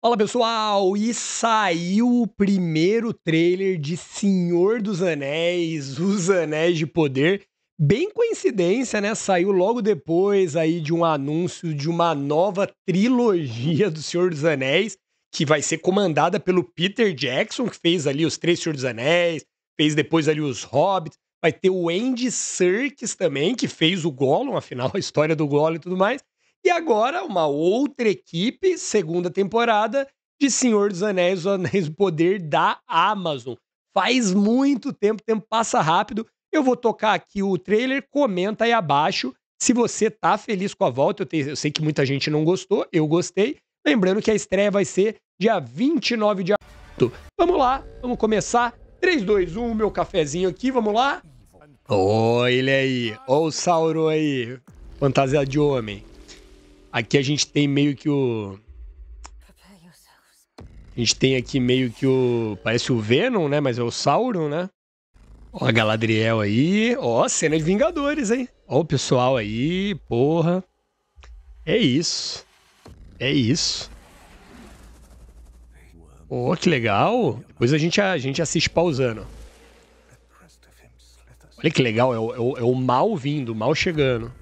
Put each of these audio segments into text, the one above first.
Olá pessoal, e saiu o primeiro trailer de Senhor dos Anéis, Os Anéis de Poder. Bem coincidência, né? Saiu logo depois aí de um anúncio de uma nova trilogia do Senhor dos Anéis, que vai ser comandada pelo Peter Jackson, que fez ali os três Senhor dos Anéis, fez depois ali os Hobbits, vai ter o Andy Serkis também, que fez o Gollum, afinal a história do Gollum e tudo mais. E agora, uma outra equipe, segunda temporada, de Senhor dos Anéis, o Anéis do Poder da Amazon. Faz muito tempo, o tempo passa rápido. Eu vou tocar aqui o trailer, comenta aí abaixo se você tá feliz com a volta. Eu, te, eu sei que muita gente não gostou, eu gostei. Lembrando que a estreia vai ser dia 29 de agosto. Vamos lá, vamos começar. 3, 2, 1, meu cafezinho aqui, vamos lá. Olha aí, olha o Sauron aí, fantasia de homem. Aqui a gente tem meio que o. A gente tem aqui meio que o. Parece o Venom, né? Mas é o Sauron, né? Ó a Galadriel aí. Ó, cena de Vingadores, hein? Ó o pessoal aí, porra. É isso. É isso. Ó, que legal. Depois a gente, a gente assiste pausando. Olha que legal, é o, é o, é o mal vindo, o mal chegando.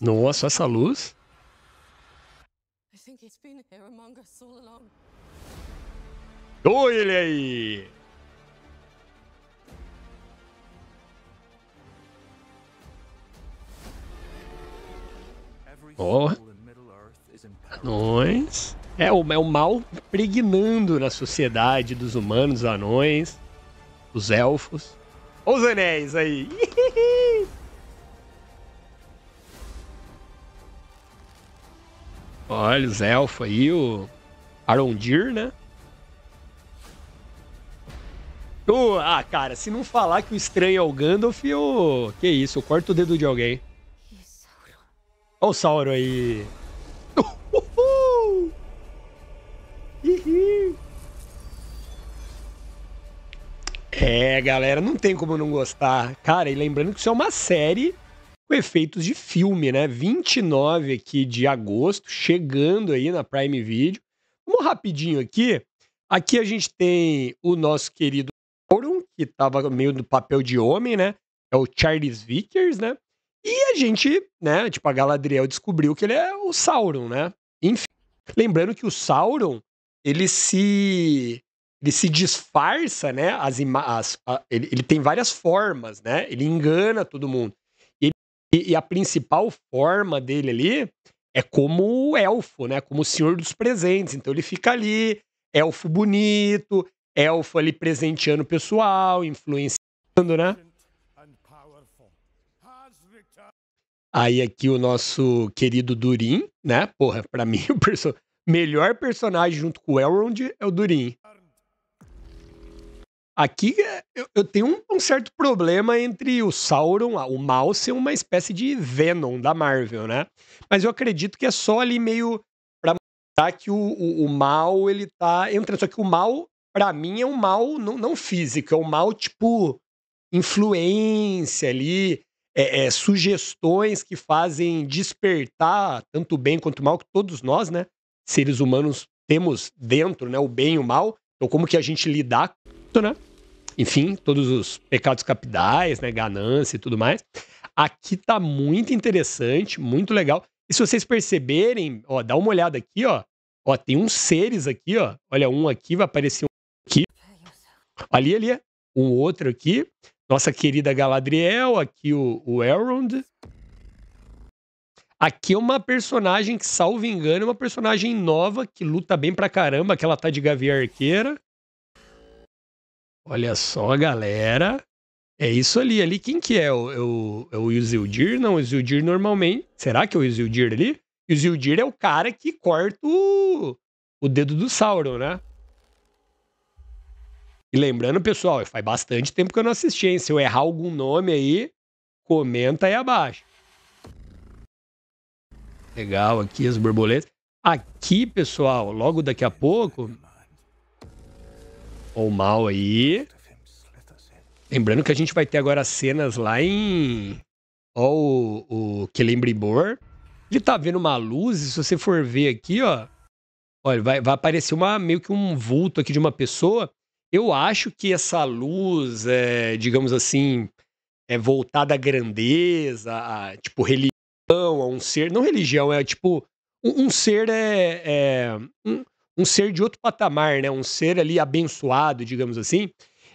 Nossa, essa luz. Oi, ele aí! Ó. Oh. Anões. É o, é o mal pregnando na sociedade dos humanos, anões, os elfos. Os anéis aí. Olhos Elfa aí o Arondir, né? Oh, ah, cara, se não falar que o estranho é o Gandalf, eu. Que isso, eu corto o dedo de alguém. Olha o sauro aí. Uhul. Uhul. É, galera, não tem como não gostar. Cara, e lembrando que isso é uma série com efeitos de filme, né? 29 aqui de agosto, chegando aí na Prime Video. Vamos rapidinho aqui. Aqui a gente tem o nosso querido Auron, que estava meio no papel de homem, né? É o Charles Vickers, né? E a gente, né, tipo, a Galadriel descobriu que ele é o Sauron, né? Enfim, lembrando que o Sauron, ele se ele se disfarça, né? As, as a, ele, ele tem várias formas, né? Ele engana todo mundo. E, e a principal forma dele ali é como o elfo, né? Como o senhor dos presentes. Então ele fica ali, elfo bonito, elfo ali presenteando o pessoal, influenciando, né? Aí aqui o nosso querido Durin, né? Porra, pra mim o perso melhor personagem junto com o Elrond é o Durin. Aqui é, eu, eu tenho um, um, certo problema entre o Sauron, o mal, ser uma espécie de Venom da Marvel, né? Mas eu acredito que é só ali meio pra mostrar que o, o, o mal ele tá entrando. Só que o mal, para mim, é um mal não, não físico, é um mal tipo influência ali, é, é, sugestões que fazem despertar tanto o bem quanto o mal, que todos nós, né, seres humanos, temos dentro, né, o bem e o mal. Então, como que a gente lidar né? Enfim, todos os pecados capitais, né? Ganância e tudo mais. Aqui tá muito interessante, muito legal. E se vocês perceberem, ó, dá uma olhada aqui, ó. Ó, tem uns seres aqui, ó. Olha, um aqui vai aparecer um aqui. Ali, ali, um outro aqui. Nossa querida Galadriel, aqui o, o Elrond. Aqui é uma personagem que, salvo engano, é uma personagem nova que luta bem pra caramba, que ela tá de gavião arqueira. Olha só, galera. É isso ali, ali. Quem que é? O, é o, é o Isildir? Não, o Isildir normalmente. Será que é o Isildir ali? Isildir é o cara que corta o, o dedo do Sauron, né? E lembrando, pessoal, faz bastante tempo que eu não assisti, hein? Se eu errar algum nome aí, comenta aí abaixo. Legal, aqui as borboletas. Aqui, pessoal, logo daqui a pouco, ou mal aí. Lembrando que a gente vai ter agora cenas lá em. Ó, o, o Kellembribor. Ele tá vendo uma luz, e se você for ver aqui, ó. Olha, vai, vai aparecer uma, meio que um vulto aqui de uma pessoa. Eu acho que essa luz, é, digamos assim, é voltada à grandeza, a, tipo, religião, a um ser. Não religião, é tipo. Um, um ser é. é um, um ser de outro patamar, né? Um ser ali abençoado, digamos assim.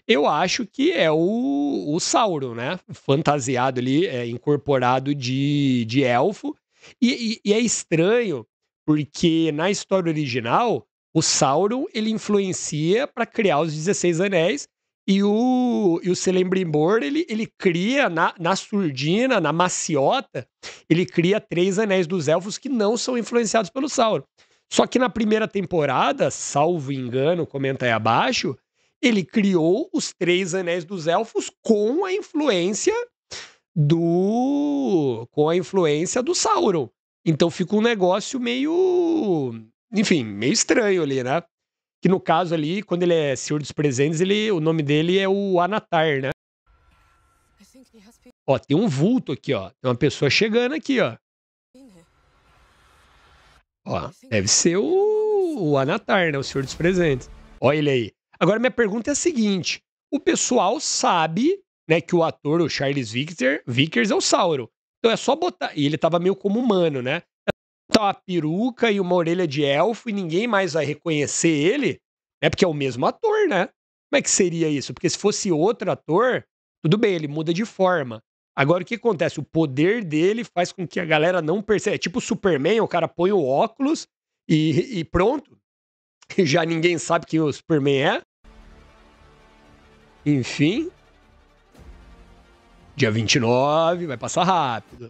Eu acho que é o, o Sauron, né? Fantasiado ali, é, incorporado de, de elfo. E, e, e é estranho, porque na história original, o Sauron ele influencia para criar os 16 anéis e o, e o Celebrimbor, ele, ele cria na, na surdina, na maciota, ele cria três anéis dos elfos que não são influenciados pelo Sauron. Só que na primeira temporada, salvo engano, comenta aí abaixo, ele criou os três anéis dos elfos com a influência do com a influência do Sauron. Então fica um negócio meio, enfim, meio estranho ali, né? Que no caso ali, quando ele é Senhor dos Presentes, ele, o nome dele é o Anatar, né? Ó, tem um vulto aqui, ó. Tem uma pessoa chegando aqui, ó. Ó, deve ser o, o Anatar, né? O Senhor dos Presentes. Olha ele aí. Agora, minha pergunta é a seguinte: o pessoal sabe, né, que o ator, o Charles Victor, Vickers, é o Sauro. Então é só botar. E ele tava meio como humano, né? Tá uma peruca e uma orelha de elfo e ninguém mais vai reconhecer ele. É porque é o mesmo ator, né? Como é que seria isso? Porque se fosse outro ator, tudo bem, ele muda de forma. Agora, o que acontece? O poder dele faz com que a galera não perceba. É tipo o Superman, o cara põe o óculos e, e pronto. Já ninguém sabe quem o Superman é. Enfim. Dia 29, vai passar rápido.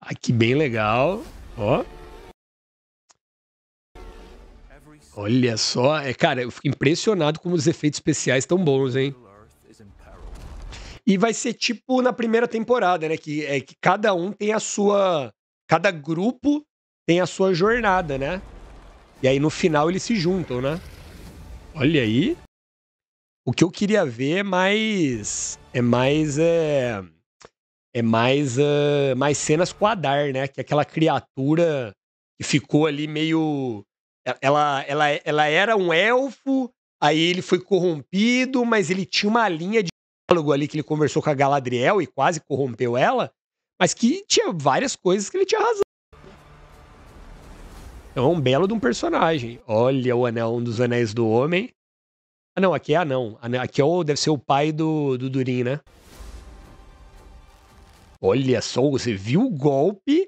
Aqui, bem legal. Ó. Olha só, é, cara, eu fico impressionado como os efeitos especiais estão bons, hein? E vai ser tipo na primeira temporada, né? Que é que cada um tem a sua. Cada grupo tem a sua jornada, né? E aí no final eles se juntam, né? Olha aí. O que eu queria ver é mais. É mais. É, é mais. Uh, mais cenas com a Dar, né? Que é aquela criatura que ficou ali meio. Ela, ela, ela era um elfo, aí ele foi corrompido, mas ele tinha uma linha de diálogo ali que ele conversou com a Galadriel e quase corrompeu ela, mas que tinha várias coisas que ele tinha razão. Então é um belo de um personagem. Olha o anel, um dos anéis do homem. Ah, não, aqui é anão. Aqui é o, deve ser o pai do, do Durin, né? Olha só, você viu o golpe,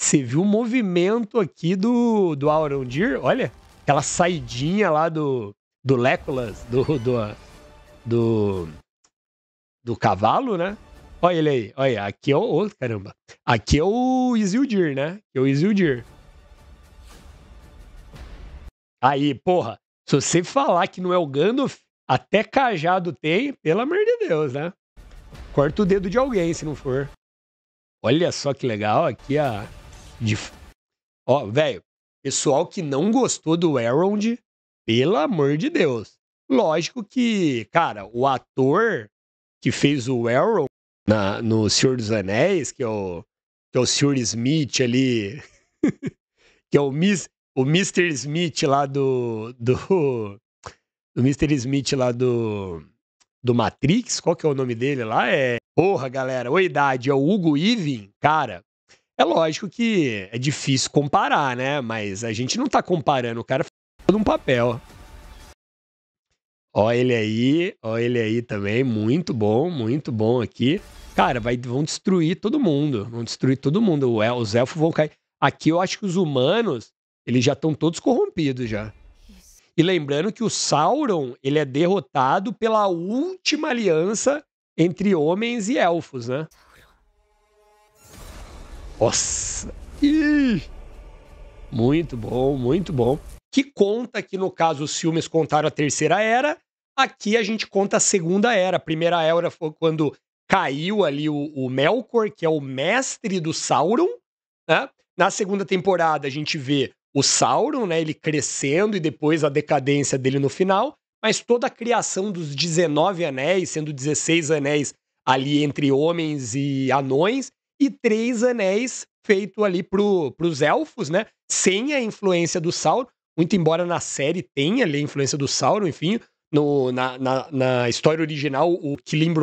você viu o movimento aqui do, do Aurondir, olha, aquela saidinha lá do, do Legolas, do, do, do do cavalo, né? Olha ele aí, olha, aqui é o. caramba. Aqui é o Isildir, né? Aqui é o Isildir. Aí, porra, se você falar que não é o Gandalf, até cajado tem, pelo amor de Deus, né? Corta o dedo de alguém se não for. Olha só que legal aqui a. De... Ó, velho, pessoal que não gostou do Elrond, pelo amor de Deus. Lógico que, cara, o ator que fez o Elrond na, no Senhor dos Anéis, que é o, que é o Sr. Smith ali, que é o, Miss, o Mr. Smith lá do, do. O Mr. Smith lá do. Do Matrix, qual que é o nome dele lá? É. Porra, galera, oi idade, é o Hugo Even, cara. É lógico que é difícil comparar, né? Mas a gente não tá comparando, o cara fez um papel. Ó ele aí, ó ele aí também, muito bom, muito bom aqui. Cara, vai, vão destruir todo mundo, vão destruir todo mundo, os elfos vão cair. Aqui eu acho que os humanos, eles já estão todos corrompidos já. E lembrando que o Sauron, ele é derrotado pela última aliança entre homens e elfos, né? Nossa! Ih! Muito bom, muito bom. Que conta que, no caso, os filmes contaram a Terceira Era Aqui a gente conta a segunda era. A primeira era foi quando caiu ali o, o Melkor, que é o mestre do Sauron. Né? Na segunda temporada a gente vê o Sauron, né? Ele crescendo e depois a decadência dele no final. Mas toda a criação dos 19 anéis, sendo 16 anéis ali entre homens e anões, e três anéis feito ali para os elfos, né? Sem a influência do Sauron, muito embora na série tenha ali a influência do Sauron, enfim, no, na, na, na, história original, o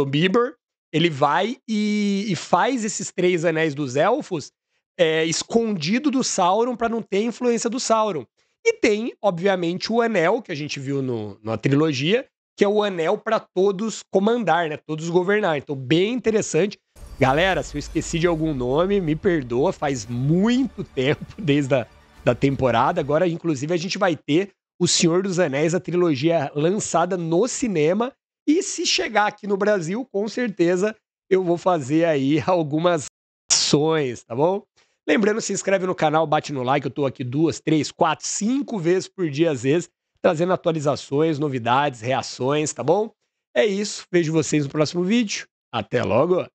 Bieber ele vai e, e, faz esses três anéis dos elfos é, escondido do Sauron para não ter influência do Sauron. E tem, obviamente, o anel que a gente viu no, na trilogia, que é o anel para todos comandar, né? Todos governar. Então, bem interessante. Galera, se eu esqueci de algum nome, me perdoa, faz muito tempo desde a da temporada. Agora, inclusive, a gente vai ter o Senhor dos Anéis, a trilogia lançada no cinema. E se chegar aqui no Brasil, com certeza eu vou fazer aí algumas ações, tá bom? Lembrando, se inscreve no canal, bate no like. Eu tô aqui duas, três, quatro, cinco vezes por dia, às vezes, trazendo atualizações, novidades, reações, tá bom? É isso. Vejo vocês no próximo vídeo. Até logo!